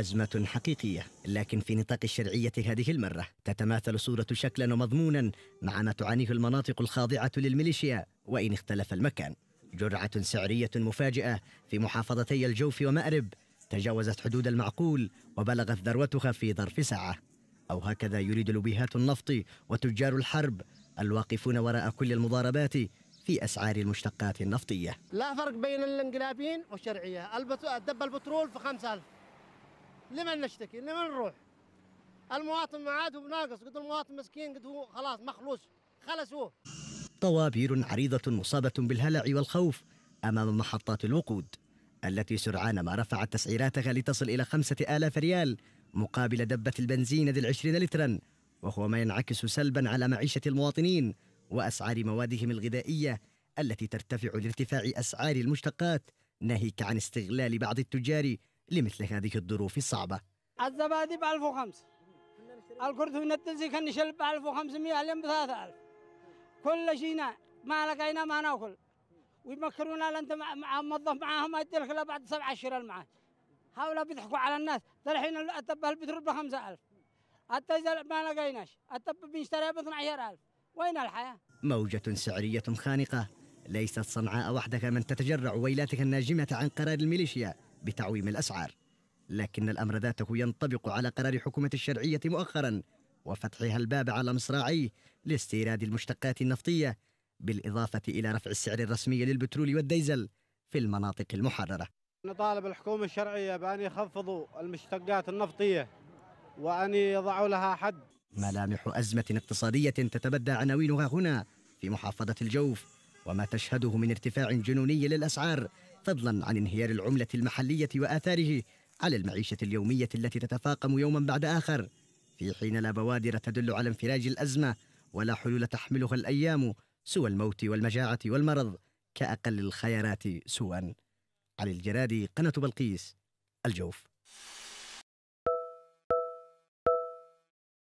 أزمة حقيقية لكن في نطاق الشرعية هذه المرة تتماثل صورة شكلا ومضمونا مع ما تعانيه المناطق الخاضعة للميليشيا وإن اختلف المكان جرعة سعرية مفاجئة في محافظتي الجوف ومأرب تجاوزت حدود المعقول وبلغت ذروتها في ظرف ساعة أو هكذا يريد لوبيهات النفط وتجار الحرب الواقفون وراء كل المضاربات في أسعار المشتقات النفطية لا فرق بين الانقلابين والشرعية الدب البترول في 5000 لمن نشتكي لمن نروح المواطن ما عاد هو ناقص قد المواطن مسكين قد هو خلاص مخلوص خلصوه. طوابير عريضة مصابة بالهلع والخوف أمام محطات الوقود التي سرعان ما رفعت تسعيراتها لتصل إلى خمسة آلاف ريال مقابل دبة البنزين ذي العشرين لترا وهو ما ينعكس سلبا على معيشة المواطنين وأسعار موادهم الغذائية التي ترتفع لارتفاع أسعار المشتقات ناهيك عن استغلال بعض التجار لمثل هذه الظروف الصعبة الزبادي ب 1005 الكرتونة التنسي كان يشل ب 1500 لين ب 3000 كل شينا ما لقينا نعم، ما ناكل ويمكرونا انت مع موظف معاهم يديلك لك بعد سبع اشهر المعاش هؤلاء بيضحكوا على الناس الحين التبه البترول ب 5000 التزل ما لقيناش التبه بنشتريها ب 12000 وين الحياه؟ موجة سعرية خانقة ليست صنعاء وحدها من تتجرع ويلاتها الناجمة عن قرار الميليشيا بتعويم الأسعار لكن الأمر ذاته ينطبق على قرار حكومة الشرعية مؤخرا وفتحها الباب على مصراعيه لاستيراد المشتقات النفطية بالإضافة إلى رفع السعر الرسمي للبترول والديزل في المناطق المحررة نطالب الحكومة الشرعية بأن يخفضوا المشتقات النفطية وأن يضعوا لها حد ملامح أزمة اقتصادية تتبدى عناوينها هنا في محافظة الجوف وما تشهده من ارتفاع جنوني للأسعار فضلا عن انهيار العملة المحلية وآثاره على المعيشة اليومية التي تتفاقم يوما بعد آخر في حين لا بوادر تدل على انفراج الأزمة ولا حلول تحملها الأيام سوى الموت والمجاعة والمرض كأقل الخيارات سوءا علي الجرادي قناة بلقيس الجوف